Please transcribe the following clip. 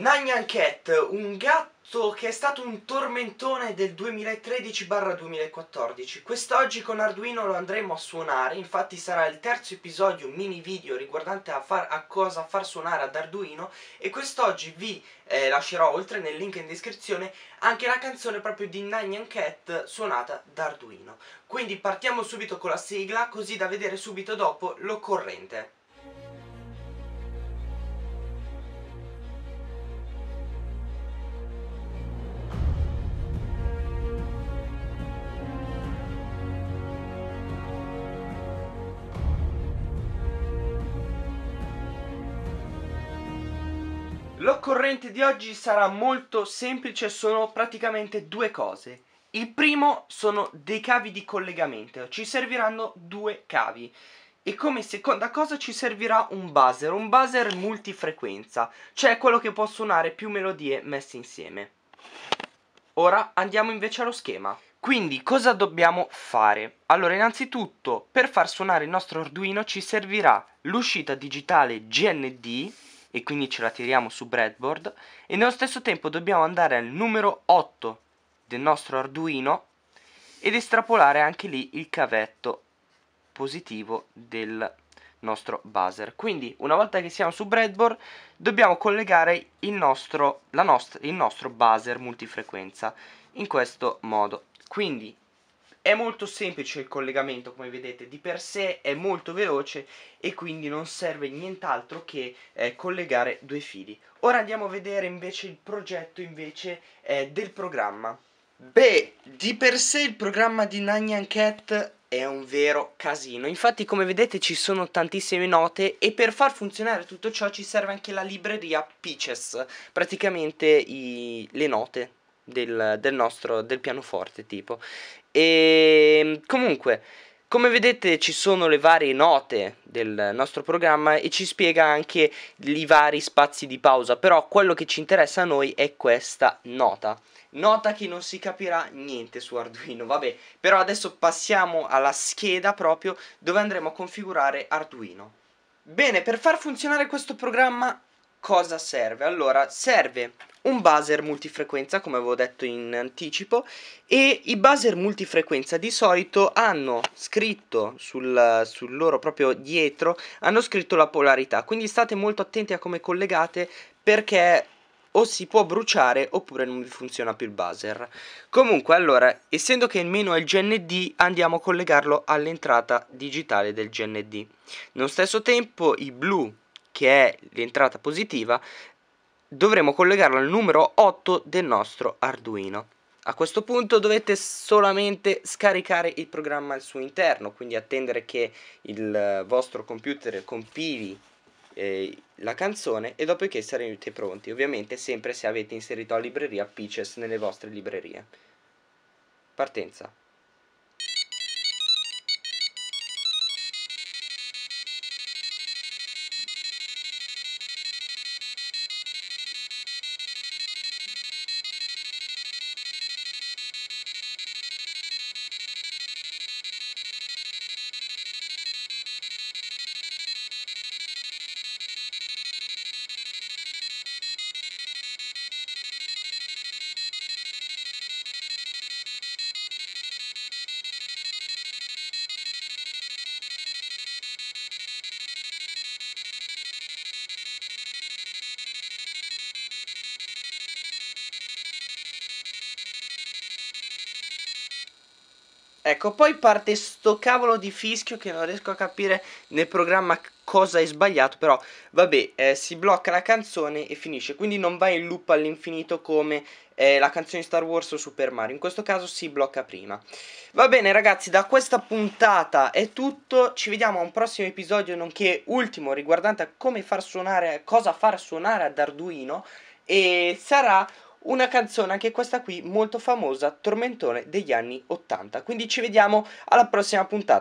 Nanyan Cat, un gatto che è stato un tormentone del 2013-2014. Quest'oggi con Arduino lo andremo a suonare, infatti sarà il terzo episodio mini video riguardante a, far, a cosa far suonare ad Arduino e quest'oggi vi eh, lascerò oltre nel link in descrizione anche la canzone proprio di Nanyan Cat suonata da Arduino. Quindi partiamo subito con la sigla così da vedere subito dopo l'occorrente. L'occorrente di oggi sarà molto semplice, sono praticamente due cose. Il primo sono dei cavi di collegamento, ci serviranno due cavi. E come seconda cosa ci servirà un buzzer, un buzzer multifrequenza, cioè quello che può suonare più melodie messe insieme. Ora andiamo invece allo schema. Quindi cosa dobbiamo fare? Allora innanzitutto per far suonare il nostro Arduino ci servirà l'uscita digitale GND e quindi ce la tiriamo su breadboard e nello stesso tempo dobbiamo andare al numero 8 del nostro arduino ed estrapolare anche lì il cavetto positivo del nostro buzzer quindi una volta che siamo su breadboard dobbiamo collegare il nostro, il nostro buzzer multifrequenza in questo modo quindi è molto semplice il collegamento come vedete, di per sé è molto veloce e quindi non serve nient'altro che eh, collegare due fili. Ora andiamo a vedere invece il progetto invece, eh, del programma. Beh, di per sé il programma di Nanyan Cat è un vero casino. Infatti, come vedete, ci sono tantissime note e per far funzionare tutto ciò ci serve anche la libreria Pitches, praticamente i... le note del, del nostro del pianoforte tipo e ehm, comunque come vedete ci sono le varie note del nostro programma e ci spiega anche i vari spazi di pausa, però quello che ci interessa a noi è questa nota. Nota che non si capirà niente su Arduino, vabbè, però adesso passiamo alla scheda proprio dove andremo a configurare Arduino. Bene, per far funzionare questo programma cosa serve? Allora, serve un buzzer multifrequenza, come avevo detto in anticipo, e i buzzer multifrequenza di solito hanno scritto sul, sul loro proprio dietro, hanno scritto la polarità, quindi state molto attenti a come collegate perché o si può bruciare oppure non vi funziona più il buzzer. Comunque allora, essendo che il meno è il GND, andiamo a collegarlo all'entrata digitale del GND. Nello stesso tempo i blu che è l'entrata positiva, dovremo collegarla al numero 8 del nostro Arduino. A questo punto dovete solamente scaricare il programma al suo interno, quindi attendere che il vostro computer compili eh, la canzone e dopodiché sarete pronti, ovviamente sempre se avete inserito la libreria PCS nelle vostre librerie. Partenza. Ecco, poi parte sto cavolo di fischio che non riesco a capire nel programma cosa è sbagliato, però vabbè, eh, si blocca la canzone e finisce, quindi non va in loop all'infinito come eh, la canzone Star Wars o Super Mario, in questo caso si blocca prima. Va bene ragazzi, da questa puntata è tutto, ci vediamo a un prossimo episodio, nonché ultimo riguardante a come far suonare, cosa far suonare ad Arduino, e sarà una canzone anche questa qui molto famosa, tormentone degli anni 80. Quindi ci vediamo alla prossima puntata.